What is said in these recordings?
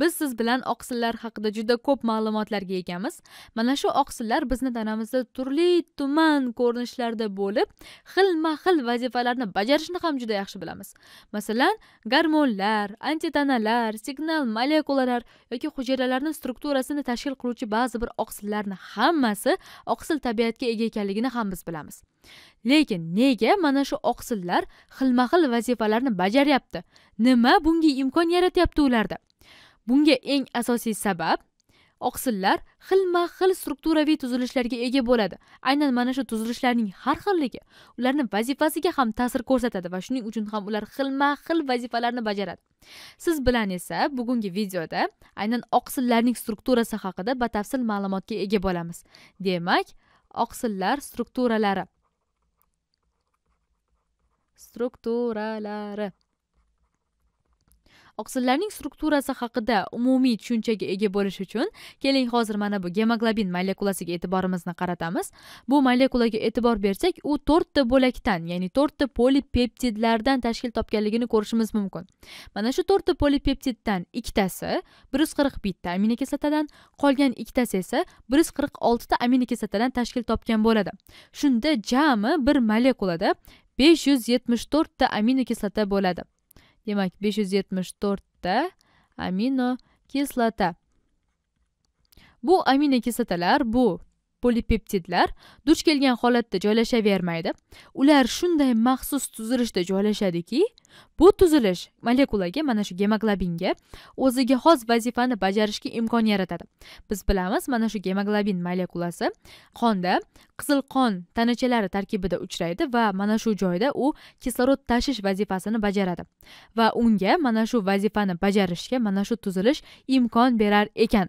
biz siz bilan oqsillar haqida juda ko'p ma'lumotlarga egamiz mana shu oqsillar bizni tanamizda turli tuman ko'rinishlarda bo'lib xilma xil vazifalarni bajarishni ham juda yaxshi bilamiz masalan gormonlar antitanalar signal molekulalar yoki hujayralarni strukturasini tashkil qiluvchi ba'zi bir oqsillarni hammasi oqsil tabiatga ega ekanligini ham biz bilamiz lekin nega mana shu oqsillar xilma xil vazifalarni bajaryapti nima bunga imkon yaratyapti ularda bunga eng asosiy sabab oqsillar xilma xil strukturaviy tuzilishlarga ega bo'ladi aynan mana shu tuzilishlarning har xilligi ularni vazifasiga ham ta'sir ko'rsatadi va shuning uchun ham ular xilma xil vazifalarni bajaradi siz bilan esa bugungi videoda aynan oqsillarning strukturasi haqida batafsil ma'lumotga ega bo'lamiz demak oqsillar strukturalari strukturalari oqsillarning strukturasi haqida umumiy tushunchaga ega bo'lish uchun keling hozir mana bu gemoglobin molekulasiga e'tiborimizni qaratamiz bu molekulaga e'tibor bersak u to'rtta bo'lakdan ya'ni to'rtta polipeptidlardan tashkil topganligini ko'rishimiz mumkin mana shu to'rtta polipeptiddan ikkitasi bir yuz qirq bitta aminokislotadan qolgan ikkitasi esa bir yuz qirq oltita aminokislotadan tashkil topgan bo'ladi shunda jami bir molekulada besh yuz yetmish to'rtta aminokislota bo'ladi demak besh yuz yetmish to'rtta amino kislota bu amino kislotalar bu polipeptidlar duch kelgan holatda joylashavermaydi ular shunday maxsus tuzilishda joylashadiki bu tuzilish molekulaga mana shu gemoglobinga o'ziga xos vazifani bajarishga imkon yaratadi biz bilamiz mana shu gemoglobin molekulasi qonda qizil qon tanachalari tarkibida uchraydi va mana shu joyda u kislorod tashish vazifasini bajaradi va unga mana shu vazifani bajarishga mana shu tuzilish imkon berar ekan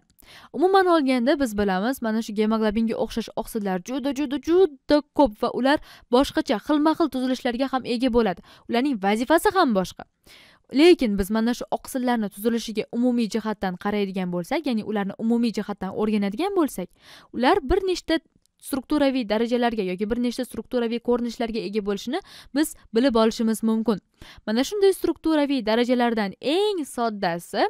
umuman olganda biz bilamiz mana shu gemoglobinga o'xshash oqsillar juda juda juda ko'p va ular boshqacha xilma xil tuzilishlarga ham ega bo'ladi ularning vazifasi ham boshqa lekin biz mana shu oqsillarni tuzilishiga umumiy jihatdan qaraydigan bo'lsak ya'ni ularni umumiy jihatdan o'rganadigan bo'lsak ular bir nechta strukturaviy darajalarga yoki bir nechta strukturaviy ko'rinishlarga ega bo'lishini biz bilib olishimiz mumkin mana shunday strukturaviy darajalardan eng soddasi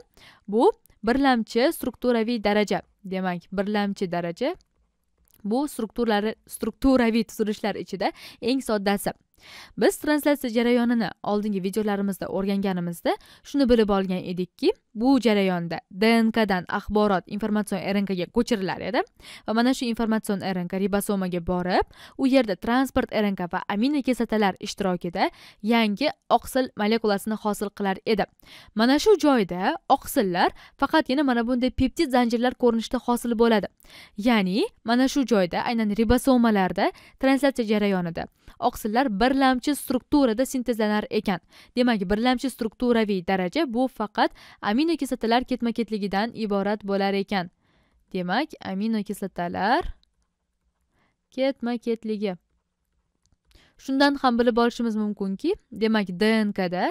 bu birlamchi strukturaviy daraja demak birlamchi daraja bu strukturlari strukturaviy tuzilishlar ichida eng soddasi biz translyatsiya jarayonini oldingi videolarimizda o'rganganimizda shuni bilib olgan edikki bu jarayonda dnkdan axborot informatsion rnkga ko'chirilar edi va mana shu informatsion rnk ribosomaga borib u yerda transport rnk va amino kislotalar ishtirokida yangi oqsil molekulasini hosil qilar edi mana shu joyda oqsillar faqatgina mana bunday peptid zanjirlar ko'rinishida hosil bo'ladi ya'ni mana shu joyda aynan ribosomalarda translyatsiya jarayonida oqsillar birlamchi strukturada sintezlanar ekan demak birlamchi strukturaviy daraja bu faqat amin aminokislotalar ketma ketligidan iborat bo'lar ekan demak aminokislotalar ketma ketligi shundan ham bilib olishimiz mumkinki demak dnkda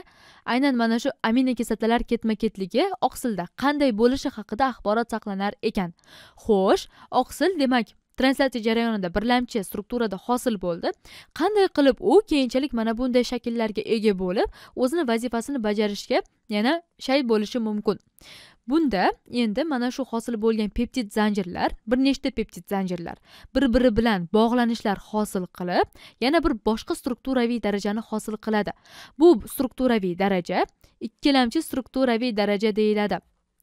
aynan mana shu aminokislotalar ketma ketligi oqsilda qanday bo'lishi haqida axborot saqlanar ekan xo'sh oqsil demak translyatsiya jarayonida birlamchi strukturada hosil bo'ldi qanday qilib u keyinchalik mana bunday shakllarga ega bo'lib o'zini vazifasini bajarishga yana shay bo'lishi mumkin bunda endi mana shu hosil bo'lgan peptid zanjirlar bir nechta peptid zanjirlar bir biri bilan bog'lanishlar hosil qilib yana bir boshqa strukturaviy darajani hosil qiladi bu strukturaviy daraja ikkilamchi strukturaviy daraja deyiladi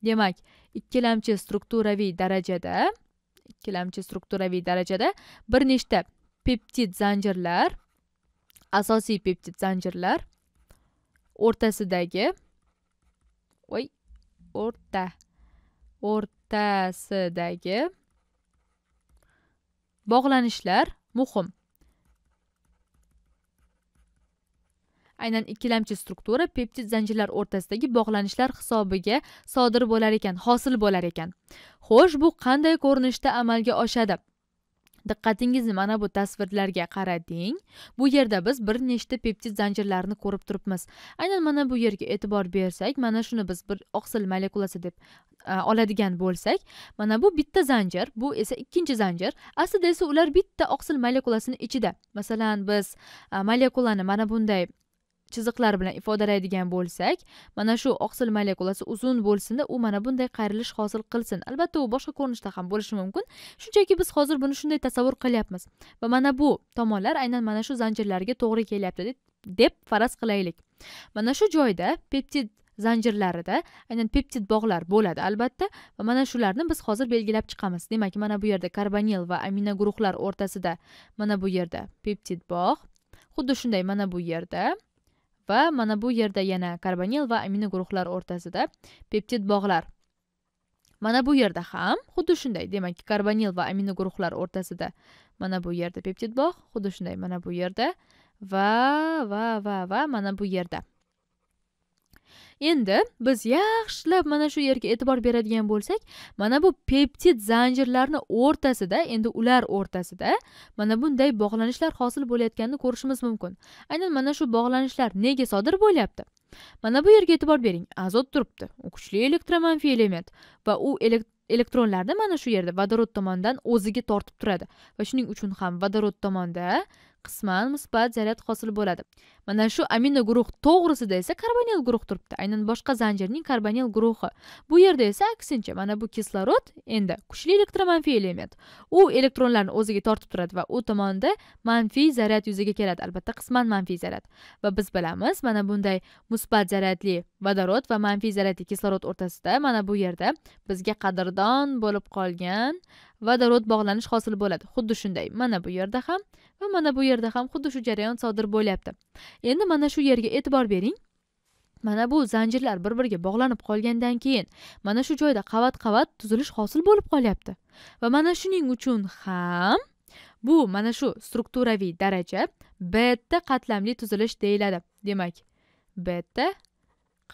demak ikkilamchi strukturaviy darajada ikkilamchi strukturaviy darajada bir nechta peptid zanjirlar asosiy peptid zanjirlar o'rtasidagi voy o'rta o'rtasidagi bog'lanishlar muhim aynan ikkilamchi struktura peptid zanjirlar o'rtasidagi bog'lanishlar hisobiga sodir bo'lar ekan hosil bo'lar ekan xo'sh bu qanday ko'rinishda amalga oshadi diqqatingizni mana bu tasvirlarga qarating bu yerda biz bir nechta peptid zanjirlarini ko'rib turibmiz aynan mana bu yerga e'tibor bersak mana shuni biz bir oqsil molekulasi deb e, oladigan bo'lsak mana bu bitta zanjir bu esa ikkinchi zanjir aslida esa ular bitta oqsil molekulasini ichida masalan biz e, molekulani mana bunday chiziqlar bilan ifodalaydigan bo'lsak mana shu oqsil molekulasi uzun bo'lsinda u mana bunday qayrilish hosil qilsin albatta u boshqa ko'rinishda ham bo'lishi mumkin shunchaki biz hozir buni shunday tasavvur qilyapmiz va mana bu tomonlar aynan mana shu zanjirlarga to'g'ri kelyapti deb faraz qilaylik mana shu joyda peptid zanjirlarida aynan peptid bog'lar bo'ladi albatta va mana shularni biz hozir belgilab chiqamiz demak mana bu yerda karbonil va amina guruhlar o'rtasida mana bu yerda peptid bog' xuddi shunday mana bu yerda va mana bu yerda yana karbonil va amino guruhlar o'rtasida peptid bog'lar mana bu yerda ham xuddi shunday demak karbonil va amino guruhlar o'rtasida mana bu yerda peptid bog' xuddi shunday mana bu yerda va va va va mana bu yerda endi biz yaxshilab mana shu yerga e'tibor beradigan bo'lsak mana bu peptid zanjirlarni o'rtasida endi ular o'rtasida mana bunday bog'lanishlar hosil bo'layotganini ko'rishimiz mumkin aynan mana shu bog'lanishlar nega sodir bo'lyapti mana bu yerga e'tibor bering azot turibdi u kuchli elektromanfiy element va u elektr elektronlarni mana shu yerda vodorod tomonidan o'ziga tortib turadi va shuning uchun ham vodorod tomonda qisman musbat zaryad hosil bo'ladi mana shu amino guruh to'g'risida esa karbonil guruh turibdi aynan boshqa zanjirning karbonil guruhi bu yerda esa aksincha mana bu kislorod endi kuchli elektromanfiy element u elektronlarni o'ziga tortib turadi va u tomonda manfiy zaryad yuzaga keladi albatta qisman manfiy zaryad va biz bilamiz mana bunday musbat zaryadli vodorod va manfiy zaryadli kislorod o'rtasida mana bu yerda bizga qadrdon bo'lib qolgan vodorod bog'lanish hosil bo'ladi xuddi shunday mana bu yerda ham va mana bu yerda ham xuddi shu jarayon sodir bo'lyapti endi mana shu yerga e'tibor bering mana bu zanjirlar bir biriga bog'lanib qolgandan keyin mana shu joyda qavat qavat tuzilish hosil bo'lib qolyapti va mana shuning uchun ham bu mana shu strukturaviy daraja beta qatlamli tuzilish deyiladi demak beta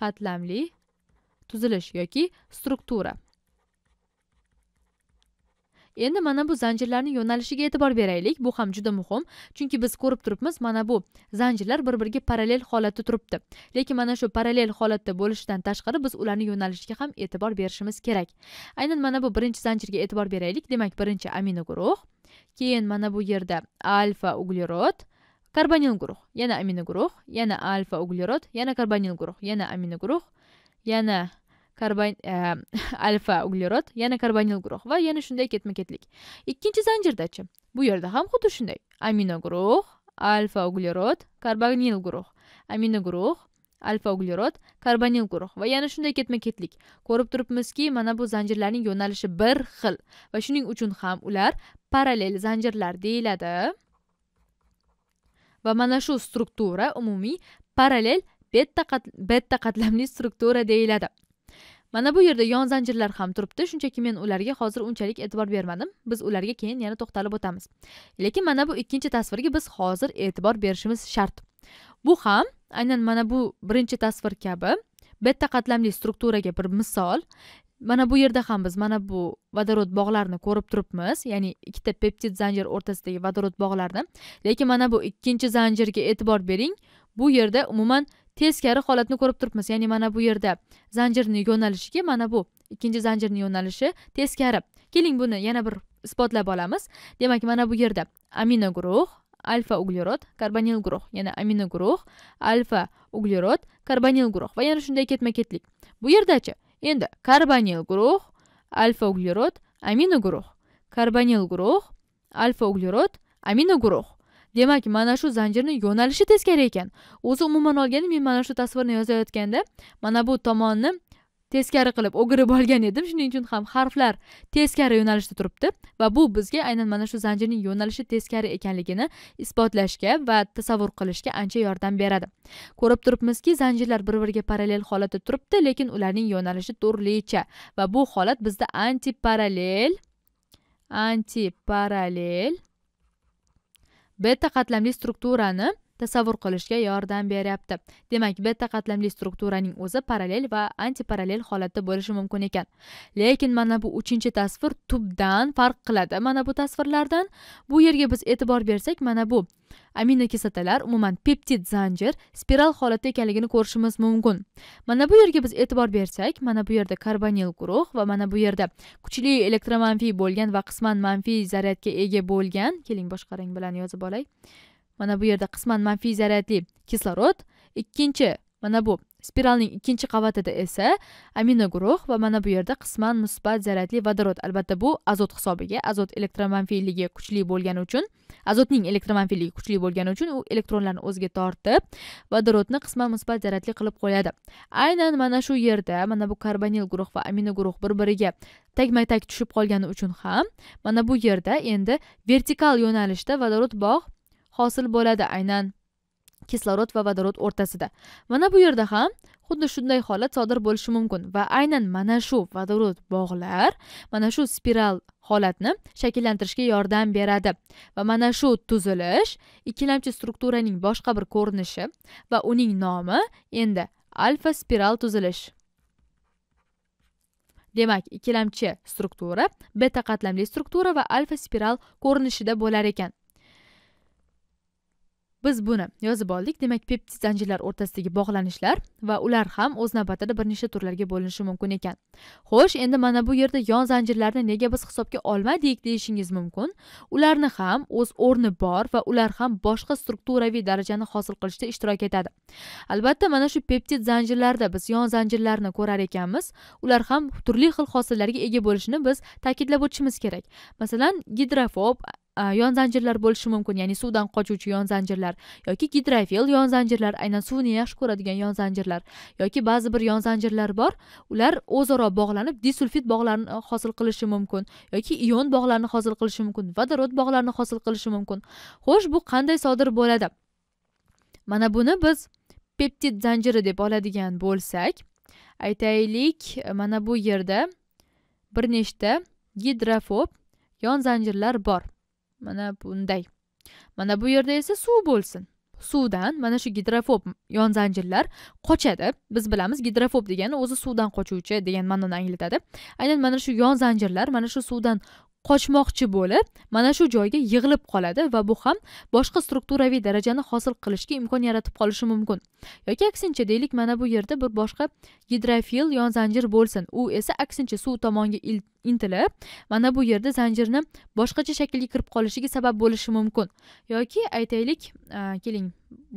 qatlamli tuzilish yoki struktura endi mana bu zanjirlarning yo'nalishiga e'tibor beraylik bu ham juda muhim chunki biz ko'rib turibmiz mana bu zanjirlar bir biriga parallel holatda turibdi lekin mana shu parallel holatda bo'lishidan tashqari biz ularni yo'nalishiga ham e'tibor berishimiz kerak aynan mana bu birinchi zanjirga e'tibor beraylik demak birinchi amino guruh keyin mana bu yerda alfa uglerod karbonil guruh yana amino guruh yana alfa uglerod yana karbonil guruh yana amino guruh yana karbon e, alfa uglerod yana karbonil guruh va yana shunday ketma ketlik ikkinchi zanjirdachi bu yerda ham xuddi shunday amino guruh alfa uglerod karbonil guruh amino guruh alfa uglerod karbonil guruh va yana shunday ketma ketlik ko'rib turibmizki mana bu zanjirlarning yo'nalishi bir xil va shuning uchun ham ular parallel zanjirlar deyiladi va mana shu struktura umumiy parallel betta qat qatlamli struktura deyiladi mana bu yerda yon zanjirlar ham turibdi shunchaki men ularga hozir unchalik e'tibor bermadim biz ularga keyin yana to'xtalib o'tamiz lekin mana bu ikkinchi tasvirga biz hozir e'tibor berishimiz shart bu ham aynan mana bu birinchi tasvir kabi betta qatlamli strukturaga bir misol mana bu yerda ham biz mana bu vodorod bog'larini ko'rib turibmiz ya'ni ikkita peptid zanjir o'rtasidagi vodorod bog'larini lekin mana bu ikkinchi zanjirga e'tibor bering bu yerda umuman teskari holatni ko'rib turibmiz ya'ni mana bu yerda zanjirni yo'nalishiga mana bu ikkinchi zanjirni yo'nalishi teskari keling buni yana bir isbotlab olamiz demak mana bu yerda amino guruh alfa uglerod karbonil guruh yana amino guruh alfa uglerod karbonil guruh va yana shunday ketma ketlik bu yerdachi endi karbonil guruh alfa uglerod amino guruh karbonil guruh alfa uglerod amino guruh demak mana shu zanjirni yo'nalishi teskari ekan o'zi umuman olganda men mana shu tasvirni yozayotganda mana bu tomonni teskari qilib o'girib olgan edim shuning uchun ham harflar teskari yo'nalishda turibdi va bu bizga aynan mana shu zanjirning yo'nalishi teskari ekanligini isbotlashga va tasavvur qilishga ancha yordam beradi ko'rib turibmizki zanjirlar bir biriga parallel holatda turibdi lekin ularning yo'nalishi turlicha va bu holat bizda antiparallel antiparallel beta qatlamli strukturani tasavvur qilishga yordam beryapti demak beta qatlamli strukturaning o'zi parallel va antiparallel holatda bo'lishi mumkin ekan lekin mana bu uchinchi tasvir tubdan farq qiladi mana bu tasvirlardan bu yerga biz e'tibor bersak mana bu aminokislotalar umuman peptid zanjir spiral holatda ekanligini ko'rishimiz mumkin mana bu yerga biz e'tibor bersak mana bu yerda karbonil guruh va mana bu yerda kuchli elektromanfiy bo'lgan va qisman manfiy zaryadga ega bo'lgan keling boshqa rang bilan yozib olay mana bu yerda qisman manfiy zaryadli kislorod ikkinchi mana bu spiralning ikkinchi qavatida esa amino guruh va mana bu yerda qisman musbat zaryadli vodorod albatta bu azot hisobiga azot elektromanfiyligi kuchli bo'lgani uchun azotning elektromanfiyligi kuchli bo'lgani uchun u elektronlarni o'ziga tortib vodorodni qisman musbat zaryadli qilib qo'yadi aynan mana shu yerda mana bu karbonil guruh va amino guruh bir biriga tagma tag tushib qolgani uchun ham mana bu yerda endi vertikal yo'nalishda vodorod bog' hosil bo'ladi aynan kislorod va vodorod o'rtasida mana bu yerda ham xuddi shunday holat sodir bo'lishi mumkin va aynan mana shu vodorod bog'lar mana shu spiral holatni shakllantirishga yordam beradi va mana shu tuzilish ikkilamchi strukturaning boshqa bir ko'rinishi va uning nomi endi alfa spiral tuzilish demak ikkilamchi struktura beta qatlamli struktura va alfa spiral ko'rinishida bo'lar ekan biz buni yozib oldik demak peptid zanjirlar o'rtasidagi bog'lanishlar va ular ham o'z navbatida bir nechta turlarga bo'linishi mumkin ekan xo'sh endi mana bu yerda yon zanjirlarni nega biz hisobga olmadik deyishingiz mumkin ularni ham o'z o'rni bor va ular ham boshqa strukturaviy darajani hosil qilishda ishtirok etadi albatta mana shu peptid zanjirlarda biz yon zanjirlarni ko'rar ekanmiz ular ham turli xil hosillarga ega bo'lishini biz ta'kidlab o'tishimiz kerak masalan gidrofob yon zanjirlar bo'lishi mumkin ya'ni suvdan qochuvchi yon zanjirlar yoki gidrofil yon zanjirlar aynan suvni yaxshi ko'radigan yon zanjirlar yoki ba'zi bir yon zanjirlar bor ular o'zaro bog'lanib disulfid bog'larini e, hosil qilishi mumkin yoki ion bog'larni hosil qilishi mumkin vodorod bog'larni hosil qilishi mumkin xo'sh bu qanday sodir bo'ladi mana buni biz peptid zanjiri deb oladigan bo'lsak aytaylik e, mana bu yerda bir nechta gidrofob yon zanjirlar bor mana bunday mana bu yerda esa suv bo'lsin suvdan mana shu gidrofob yon zanjirlar qochadi biz bilamiz gidrofob degani o'zi suvdan qochuvchi degan ma'noni anglatadi aynan mana shu yon zanjirlar mana shu suvdan qochmoqchi bo'lib mana shu joyga yig'ilib qoladi va bu ham boshqa strukturaviy darajani hosil qilishga imkon yaratib qolishi mumkin yoki aksincha deylik mana bu yerda bir boshqa gidrofil yon zanjir bo'lsin u esa aksincha suv tomonga intilib mana bu yerda zanjirni boshqacha shaklga kirib qolishiga sabab bo'lishi mumkin yoki aytaylik keling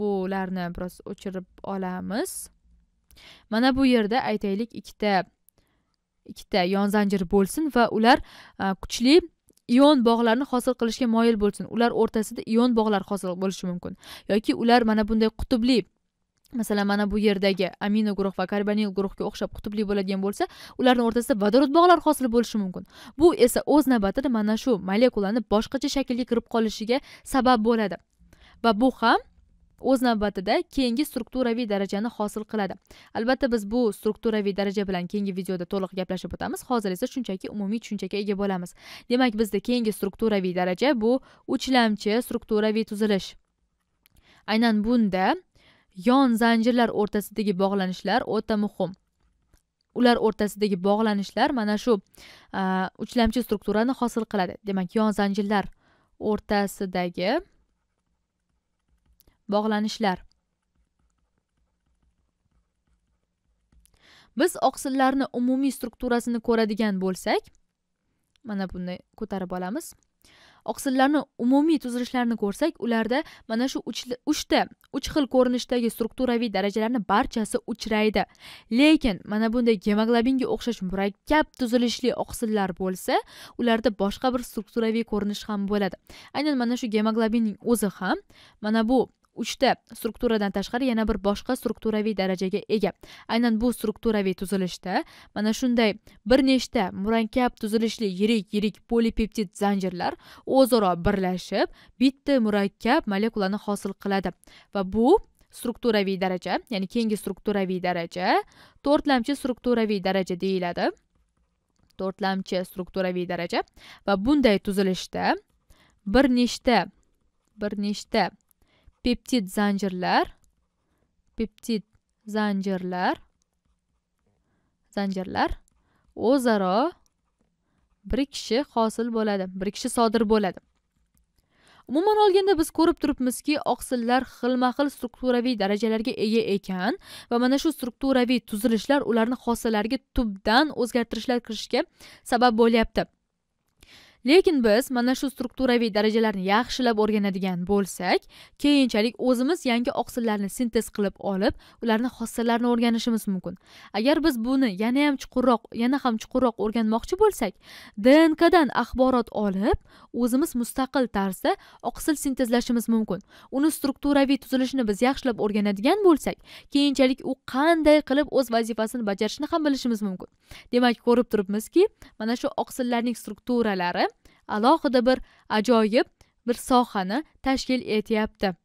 bularni biroz o'chirib olamiz mana bu yerda aytaylik ikkita ikkita yon zanjir bo'lsin va ular kuchli ion bog'larni hosil qilishga moyil bo'lsin ular o'rtasida ion bog'lar hosil bo'lishi mumkin yoki ular mana bunday qutbli masalan mana bu yerdagi amino guruh va karbonil guruhga o'xshab qutbli bo'ladigan bo'lsa ularni o'rtasida vodorod bog'lar hosil bo'lishi mumkin bu esa o'z navbatida mana shu molekulani boshqacha shaklga kirib qolishiga sabab bo'ladi va bu ham o'z navbatida keyingi strukturaviy darajani hosil qiladi albatta biz bu strukturaviy daraja bilan keyingi videoda to'liq gaplashib o'tamiz hozir esa shunchaki umumiy tushunchaga ega bo'lamiz demak bizda keyingi strukturaviy daraja bu uchlamchi strukturaviy tuzilish aynan bunda yon zanjirlar o'rtasidagi bog'lanishlar o'ta muhim ular o'rtasidagi bog'lanishlar mana shu uchlamchi strukturani hosil qiladi demak yon zanjirlar o'rtasidagi bog'lanishlar biz oqsillarni umumiy strukturasini ko'radigan bo'lsak mana bunday ko'tarib olamiz oqsillarni umumiy tuzilishlarini ko'rsak ularda mana shu uchta uch xil ko'rinishdagi strukturaviy darajalarni barchasi uchraydi lekin mana bunday gemoglobinga o'xshash murakkab tuzilishli oqsillar bo'lsa ularda boshqa bir strukturaviy ko'rinish ham bo'ladi aynan mana shu gemoglobinning o'zi ham mana bu uchta strukturadan tashqari yana bir boshqa strukturaviy darajaga ega aynan bu strukturaviy tuzilishda mana shunday bir nechta murakkab tuzilishli yirik yirik polipeptid zanjirlar o'zaro birlashib bitta murakkab molekulani hosil qiladi va bu strukturaviy daraja ya'ni keyingi strukturaviy daraja to'rtlamchi strukturaviy daraja deyiladi to'rtlamchi strukturaviy daraja va bunday tuzilishda bir nechta bir nechta peptid zanjirlar peptid zanjirlar zanjirlar o'zaro birikishi hosil bo'ladi birikishi sodir bo'ladi umuman olganda biz ko'rib turibmizki oqsillar xilma xil strukturaviy darajalarga ega ekan va mana shu strukturaviy tuzilishlar ularni xossalariga tubdan o'zgartirishlar kiritishga sabab bo'lyapti lekin biz mana shu strukturaviy darajalarni yaxshilab o'rganadigan bo'lsak keyinchalik o'zimiz yangi oqsillarni sintez qilib olib ularni xossalarini o'rganishimiz mumkin agar biz buni yana ham chuqurroq yana ham chuqurroq o'rganmoqchi bo'lsak dnkdan axborot olib o'zimiz mustaqil tarzda oqsil sintezlashimiz mumkin uni strukturaviy tuzilishini biz yaxshilab o'rganadigan bo'lsak keyinchalik u qanday qilib o'z vazifasini bajarishini ham bilishimiz mumkin demak ko'rib turibmizki mana shu oqsillarning strukturalari alohida bir ajoyib bir sohani tashkil etyapti